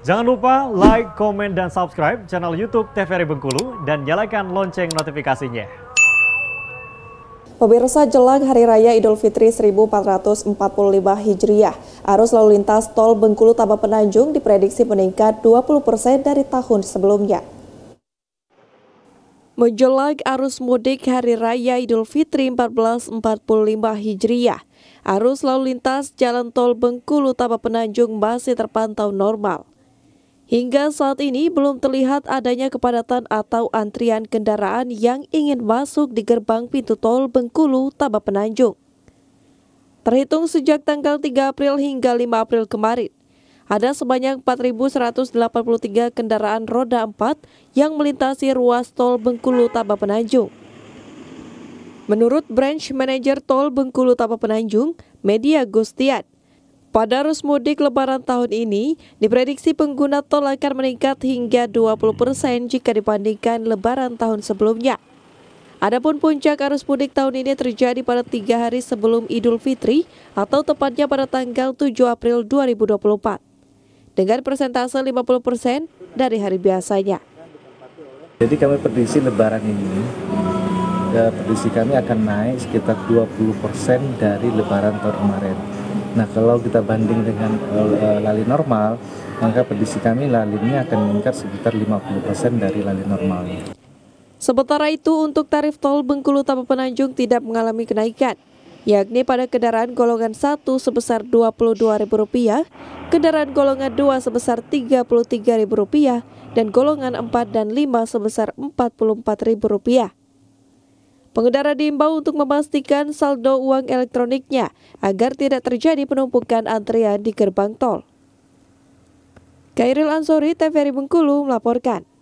Jangan lupa like, komen, dan subscribe channel YouTube TVRI Bengkulu dan nyalakan lonceng notifikasinya. Pemirsa jelang Hari Raya Idul Fitri 1445 Hijriah, arus lalu lintas tol Bengkulu Taba Penanjung diprediksi meningkat 20% dari tahun sebelumnya. Menjelang arus mudik Hari Raya Idul Fitri 1445 Hijriah, arus lalu lintas jalan tol Bengkulu Taba Penanjung masih terpantau normal. Hingga saat ini belum terlihat adanya kepadatan atau antrian kendaraan yang ingin masuk di gerbang pintu tol Bengkulu Taba Penanjung. Terhitung sejak tanggal 3 April hingga 5 April kemarin, ada sebanyak 4.183 kendaraan roda 4 yang melintasi ruas tol Bengkulu Taba Penanjung. Menurut Branch Manager Tol Bengkulu Taba Penanjung, Media Gustian, pada arus mudik lebaran tahun ini, diprediksi pengguna tol akan meningkat hingga 20 persen jika dibandingkan lebaran tahun sebelumnya. Adapun puncak arus mudik tahun ini terjadi pada tiga hari sebelum Idul Fitri atau tepatnya pada tanggal 7 April 2024 dengan persentase 50 persen dari hari biasanya. Jadi kami prediksi lebaran ini, eh, prediksi kami akan naik sekitar 20 persen dari lebaran tahun kemarin. Nah, kalau kita banding dengan uh, lali normal, maka prediksi kami lalinnya akan meningkat sekitar 50% dari lali normalnya. Sementara itu, untuk tarif tol Bengkulu Tapa Penanjung tidak mengalami kenaikan, yakni pada kendaraan golongan 1 sebesar Rp22.000, kendaraan golongan 2 sebesar Rp33.000, dan golongan 4 dan 5 sebesar Rp44.000. Pengendara diimbau untuk memastikan saldo uang elektroniknya agar tidak terjadi penumpukan antrian di gerbang tol. Kairil Ansori, TVRI Bengkulu melaporkan.